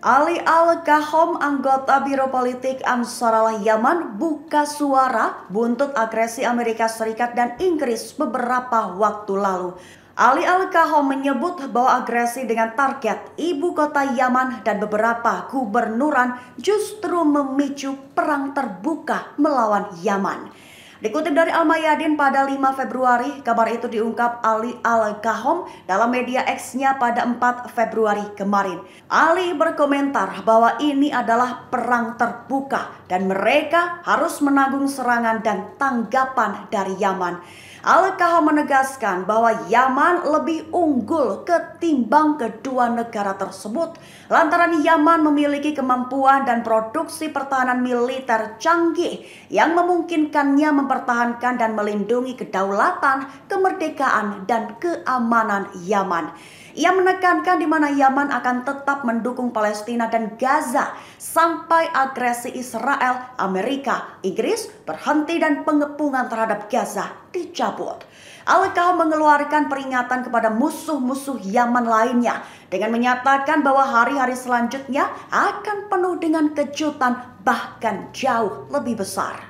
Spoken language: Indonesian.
Ali Al-Kahom, anggota Biro Politik Ansarallah Yaman, buka suara buntut agresi Amerika Serikat dan Inggris beberapa waktu lalu. Ali Al-Kahom menyebut bahwa agresi dengan target ibu kota Yaman dan beberapa gubernuran justru memicu perang terbuka melawan Yaman. Dikutip dari Al-Mayadin pada 5 Februari, kabar itu diungkap Ali Al-Kahom dalam media X-nya pada 4 Februari kemarin. Ali berkomentar bahwa ini adalah perang terbuka dan mereka harus menanggung serangan dan tanggapan dari Yaman. Al-Kahom menegaskan bahwa Yaman lebih unggul ketimbang kedua negara tersebut lantaran Yaman memiliki kemampuan dan produksi pertahanan militer canggih yang memungkinkannya mempertahankan dan melindungi kedaulatan, kemerdekaan, dan keamanan Yaman. Ia menekankan di mana Yaman akan tetap mendukung Palestina dan Gaza sampai agresi Israel, Amerika, Inggris berhenti dan pengepungan terhadap Gaza dicabut. al mengeluarkan peringatan kepada musuh-musuh Yaman lainnya dengan menyatakan bahwa hari-hari selanjutnya akan penuh dengan kejutan bahkan jauh lebih besar.